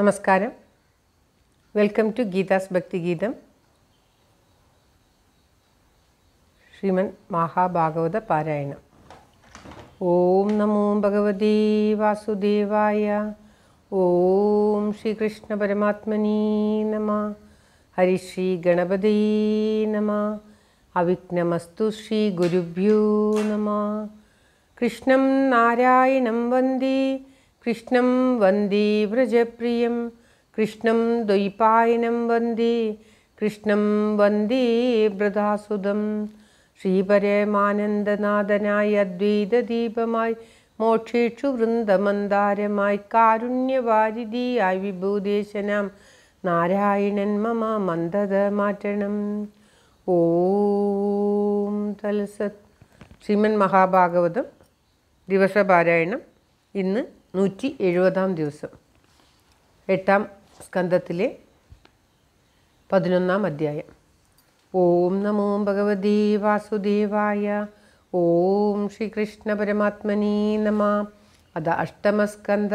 നമസ്കാരം welcome to Geetha's ഭക്തിഗീതം ശ്രീമൻ മഹാഭാഗവത പാരായണം ഓം നമോ ഭഗവതി വാസുദേവായ ഓം ശ്രീകൃഷ്ണ പരമാത്മനീ നമ ഹരിശ്രീ ഗണപതീ നമ അവിഘ്നമസ്തു ശ്രീ ഗുരുഭ്യോ നമ കൃഷ്ണം നാരായണം വന്ദേ കൃഷ്ണം വന്ദേ വ്രജപ്രിയം കൃഷ്ണം ദ്വൈപായനം വന്ദേ കൃഷ്ണം വന്ദേ വൃതാസുതം ശ്രീപരമാനന്ദനാഥനായ അദ്വൈതദീപമായി മോക്ഷേഷു വൃന്ദമന്ദാരമായി കാരുണ്യവാരിധിയായി വിഭൂദേശനാം നാരായണൻ മമ മന്ദത മാറ്റണം ഓം തലസത് ശ്രീമൻ മഹാഭാഗവതം ദിവസപാരായണം ഇന്ന് നൂറ്റി എഴുപതാം ദിവസം എട്ടാം സ്കന്ധത്തിലെ പതിനൊന്നാം അധ്യായം ഓം നമോ ഭഗവതി വാസുദേവായ ഓം ശ്രീകൃഷ്ണ പരമാത്മനീ നമ അത അഷ്ടമസ്കന്ധ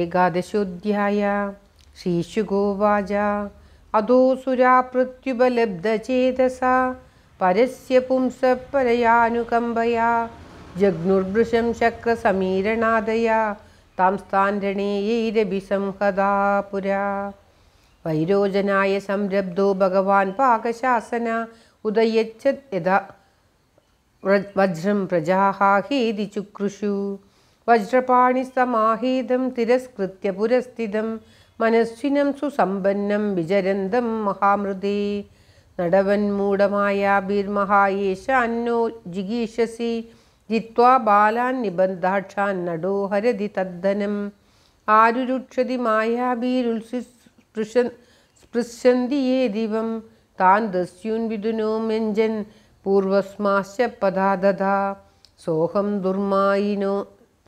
ഏകാദശോധ്യായ ശ്രീശുഗോവാച അതോ സുരാപൃത്യുപലബ്ധചേതസ പരസ്യ പുംസ പരയാനുകമ്പയാ जग्नुर्भृशं शक्रसमीरणादया तां स्थानरणेयैरभिसंहदा पुरा वैरोजनाय संरब्धो भगवान् पाकशासन उदयच्च यदा वज्रं प्रजाः हेदि चुकृषु वज्रपाणिस्तमाहेदं तिरस्कृत्य पुरस्थितं മനസ്സിനം സുസമ്പന്നം വിചരന്തം മഹാമൃതി നടവൻ മൂഢമായ ബീർമഹായേശ അന്നോ ജിഗീഷസി ജിത്വാ ബാലാൻ നിബന്ധാക്ഷാൻ നടോ ഹരതി തദ്ധനം ആരുരുക്ഷതി മായാബീരുൽസ്പൃശ സ്പൃശന്തി യേ ദിവം താൻ ദസ്യൂൻ വിദുനോ മെഞ്ചൻ പൂർവസ്മാശ്ച പദാദധാ സോഹം ദുർമായിനോ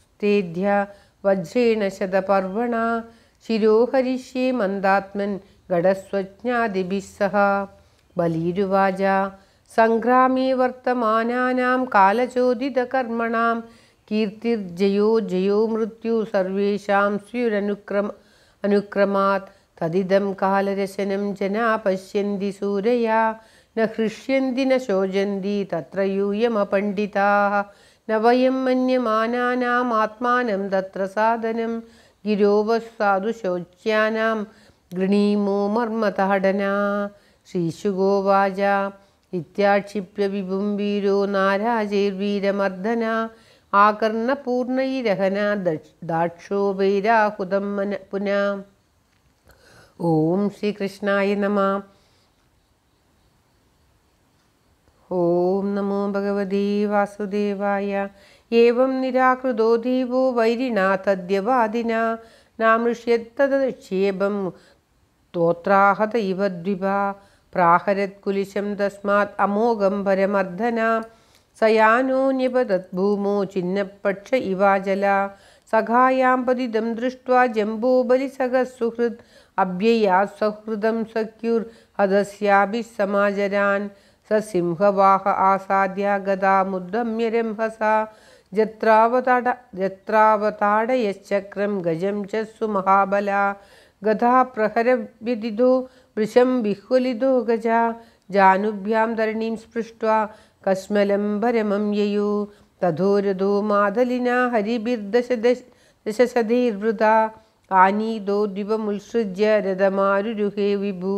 സ്തേധ്യ വജ്രേണ ശതപർവണ ശിരോഹരിഷ്യേ മന്ദാത്മൻ ഗഡസ്വജ്ഞാതിഭിസ്സഹ ബലീരുവാച സംഗ്രാമീ വർത്തമാനാനാം കീർത്തിർജയോ ജയോ മൃത്യു സർവേഷാം സ്യുരനുക്രമ അനുക്രമാത് തദിദം കാലരശനം ജനാ പശ്യന്തി സൂരയാ ന ഹൃഷ്യന്തി ന ശോചന്തി തത്ര യൂയമപണ്ഡിതാ ന വയം മന്യമാനാനാം ആത്മാനം തത്ര സാധനം ഗിരോവസാധു ശോച്യാനാം ഗൃണീമോ മർമ്മതാടന ശ്രീശുഗോവാച ഇത്യാക്ഷിപ്യ വിപുംബീരോ നാരാജൈർവീരമർദ്ദന ആകർണപൂർണൈരഹന ദാക്ഷോപൈരാഹുതം മന പുന ഓം ശ്രീകൃഷ്ണായ നമ ഓം നമോ ഭഗവതീ വാസുദേവായ ഏവം നിരാകൃതോ ദീവോ വൈരിണ തദ്യവാദിന നാമൃഷ്യത്തദക്ഷേപം തോത്രാഹത ഇവ ദ്വിപ പ്രാഹരത് കുലിശം തസ്മാത് അമോഘം പരമർദ്ധന സയാനോ നിപതത് ഭൂമോ ചിഹ്നപക്ഷ ഇവാചല സഖായാം പതിതം ദൃഷ്ട്വാ ജംബൂബലി സഹസുഹൃത് അഭ്യയാ സൗഹൃദം സഖ്യുർ ഹതസ്യാഭി സമാചരാൻ സസിംഹവാഹ ആസാദ്യ ഗതാമുദ്ദമ്യരംഹസ ജത്രാവതാട ജത്രാവതാടയശ്ചക്രം ഗജം ച സുമഹാബല ഗതാപ്രഹരവ്യതിഥോ वृषं विह्वलिदो गजा जानुभ्यां धरणीं स्पृष्ट्वा कस्मलं भरमं ययु तधोरदो मादलिना हरिभिर्दश दश दशसधीर्वृता आनीदो दिवमुत्सृज्य रदमारुरुहे विभु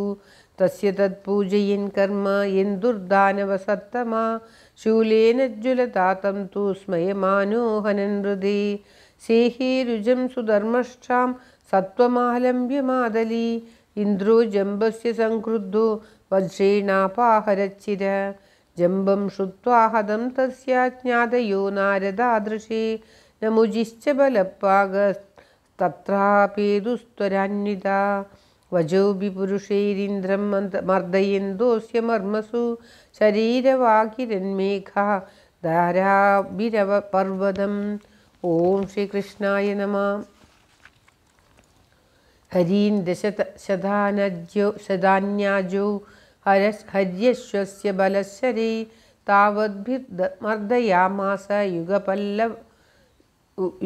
तस्य तत्पूजयन् कर्म यन्दुर्दानवसत्तमा शूलेन ज्वलतातं तु स्मयमानो हननृदे रुजं सुधर्मश्चां सत्त्वमालम्ब्य मादली ഇന്ദ്രോ ജംബസ്യ സംക്രുദ്ധോ വജ്രേണാപാഹരച്ചിര ജംബം ശ്രുത്വാഹതം തസ്യാജ്ഞാതയോ നാരദാദൃശേ നമുജിശ്ച ബലപ്പാക തത്രാപേതുസ്ത്വരാന്വിത വജോബി പുരുഷൈരിന്ദ്രം മർദ്ദയന്തോസ്യ മർമ്മസു ശരീരവാകിരന്മേഘ ധാരാഭിരവ പർവതം ഓം ശ്രീകൃഷ്ണായ നമ हरीन्द्रशत सदानज्यो सदान्याजो हरस् हर्यश्वस्य बलस्य रे तावद्भिर्मर्दयामास युगपल्लव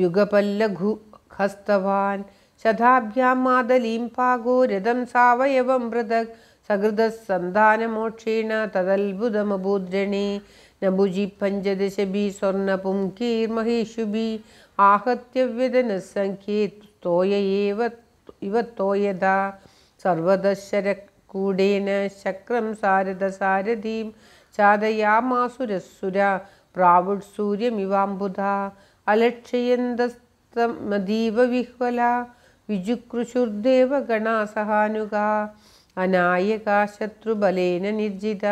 युगपल्लघुहस्तवान् शताभ्यां मादलीं पागो रथं सावयवं पृथक् सकृतस्सन्धानमोक्षेण तदल्बुदमभूद्रणे नभुजि पञ्चदशभिः स्वर्णपुङ्कीर्महिषुभिः आहत्य व्यदनः सङ्ख्ये स्तोय एव ഇവത്തോ യഥാ സർവദശര കൂടേന ശക്രം സാരദ സാരഥീം ചാതയാമാസുരസുര സൂര്യമിവാംബുധ അലക്ഷയന്തസ്തമതീവ വിഹ്വല വിജുകൃശുർദേവഗണാസഹാനുക അനായക ശത്രുബലേന നിർജിത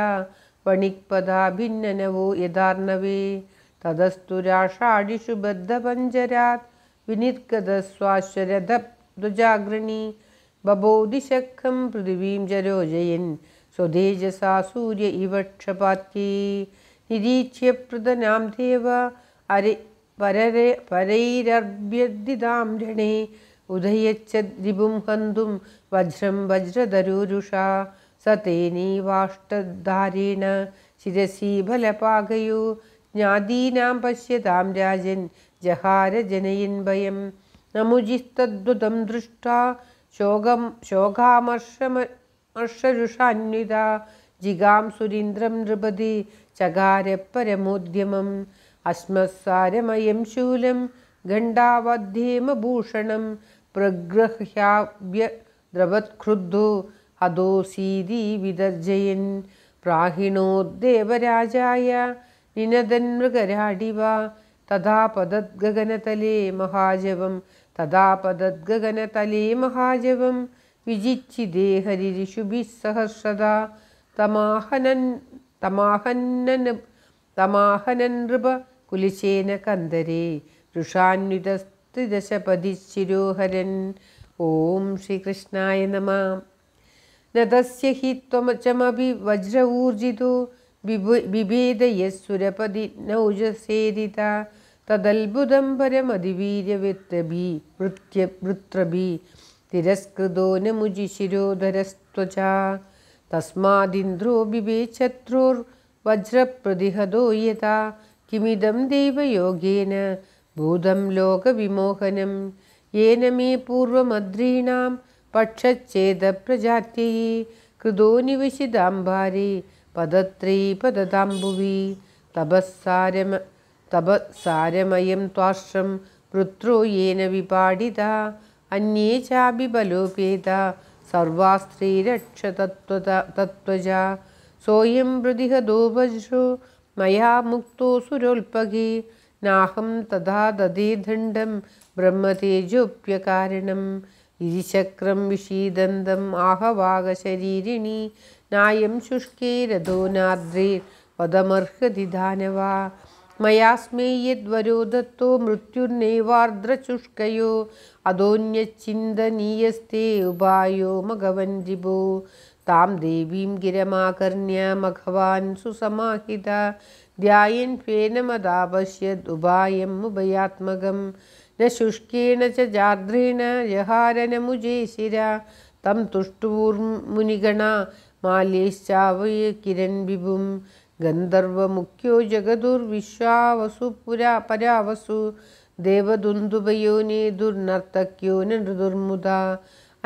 വണിക്പദാഭിന്നനവോ യഥാർണവേ തതസ്തു രാഷാടിഷു ബദ്ധപഞ്ചരാത് വിനിർഗതസ്വാശ്വരഥ णी बबोधिशं पृथिवीं जरोजयन् स्वधेजसा सूर्य इव क्षपात्ये निरीक्ष्यप्रदनाम् अरे परैरर्भ्यणे उदयच्च रिबुं हन्तुं वज्रं वज्रधरुषा स ते नीवाष्टधारेण बलपागयो ज्ञादीनां पश्यतां राजन् जहार നമുജിസ്തദ്വതം ദൃഷ്ടാ ശോകം ശോകാമർഷമർഷരുഷാന്വിത ജിഗാം സുരീന്ദ്രം നൃപതി ചകാരപരമോദ്യമം അസ്മസാരമയം ശൂലം ഖണ്ഡാവധ്യേമഭൂഷണം പ്രഗ്രഹ്യാവ്യ ദ്രവത്ക്രുദ്ധു ഹദോസീതി വിതർജയൻ പ്രാഹിണോ ദേവരാജായ നിനതന്മൃഗരാടിവ തഥാ പദദ്ഗഗനതലേ മഹാജവം തഥാപദദ്ഗഗനതലേ മഹാജവം വിജിച്ചിതേ ഹരിരിഷുഭിः സഹർഷദാ തമാഹനൻ തമാഹന്നൻ തമാഹനനൃപ കുലിശേന കന്ദരേ ഋഷാന്വിതസ്ത്രിദശപതിശിരോഹരൻ ഓം ശ്രീകൃഷ്ണായ നമ നതസ്യ ഹി ത്വമചമപി വജ്ര ഊർജിതോ ബിബേദ യസ്സുരപതി നൗജസേരിത तदल्भुदं परमधिवीर्यवृत्यभित्रभी तिरस्कृतो मुजिशिरोधरस्त्वचा तस्मादिन्द्रो बिबे शत्रुर्वज्रप्रतिहतो यथा किमिदं देवयोगेन भूतं लोकविमोहनं येन मे पूर्वमद्रीणां पक्षच्छेदप्रजात्यै कृतो निवशिदाम्बारी पदत्रयी पदताम्बुवि तपःसारम तपः सारमयं त्वाश्रं वृत्रो येन विपाडिता अन्ये चापि बलोपेता सर्वा स्त्री रक्षत तत्त्वजा सोऽयं बृधिह दोपजो मया मुक्तोऽसुरोल्पगे नाहं तधा दधिं ब्रह्मतेजोऽप्यकारणम् इरिचक्रं विषीदन्दम् आहवागशरीरिणी नायं शुष्कैरदो नाद्रिर्वदमर्हति धानवा മയാസ്മേ യദ്വരോധത്തോ മൃത്യുർനൈവാർദ്രശുഷ്കയോ അധോന്യച്ചിന്തനീയസ്തേ ഉപായോ മഘവൻ രിഭോ താം ദേവീം ഗിരമാകർണ്യ മഘവാൻ സുസമാഹിത ധ്യായൻ ഫേനമദാപശ്യത് ഉപായം ഉഭയാത്മകം ന ശുഷ്കേണ च जाद्रेण जहारनमुजे തം तं तुष्टूर्मुनिगणा मालेश्चावय किरन् विभुं गन्धर्वमुख्यो जगदुर्विश्वासु देवदुन्दुभयोनि दुर्नर्तक्यो नृदुर्मुदा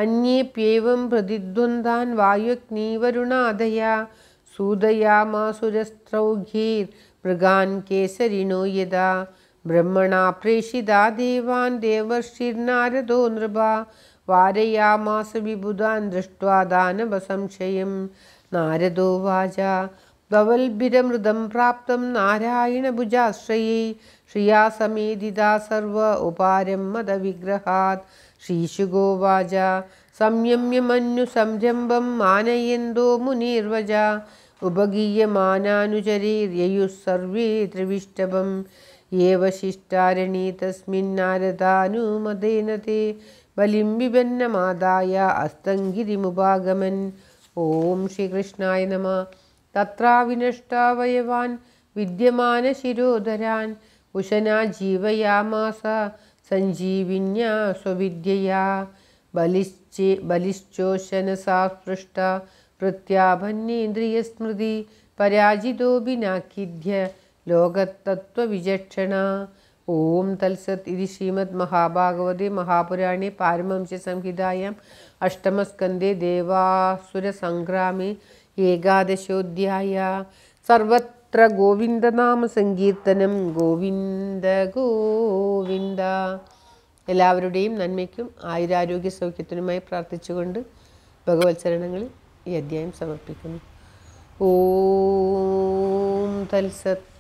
अन्येऽप्येवं प्रतिद्वन्द्वान् वायुग्नीवरुणादया सूदयामासुरस्त्रौघीर्मृगान् केसरिणो यदा ब्रह्मणा प्रेषिदा देवान् देवर्षिर्नारदो नृभा विबुधान् दृष्ट्वा दानवसंशयं नारदो वाचा धवल्भिरमृदं प्राप्तं नारायणभुजाश्रये श्रिया समेदिता सर्व मद मदविग्रहात् श्रीशुगोवाच मनु संरंभम मुनिर्वजा उपगीयमानानुचरीर्ययुः सर्वे त्रिविष्टभम् ये शिष्टारणी तस्मिन्नारदानुमदेन ते बलिं विभन्नमादाय अस्तङ्गिरिमुपागमन् ॐ श्रीकृष्णाय नमः तत्राविनष्टावयवान् विद्यमानशिरोधरान् उशना जीवयामास सञ्जीविन्या स्वविद्यया बलिश्चे बलिश्चोशनसा स्पृष्टा प्रत्याभन्येन्द्रियस्मृति पराजितो विनाखिद्य लोकतत्त्वविचक्षणा ओम तलसत् इति महाभागवते महापुराणे पारमंस्य संहितायाम् अष्टमस्कन्दे देवासुरसङ्ग्रामे ഏകാദശോധ്യായ സർവത്ര ഗോവിന്ദനാമ സങ്കീർത്തനം ഗോവിന്ദ ഗോവിന്ദ എല്ലാവരുടെയും നന്മയ്ക്കും ആയുരാരോഗ്യ സൗഖ്യത്തിനുമായി പ്രാർത്ഥിച്ചുകൊണ്ട് ഭഗവത്സരണങ്ങളിൽ ഈ അധ്യായം സമർപ്പിക്കുന്നു ഓം തൽസത്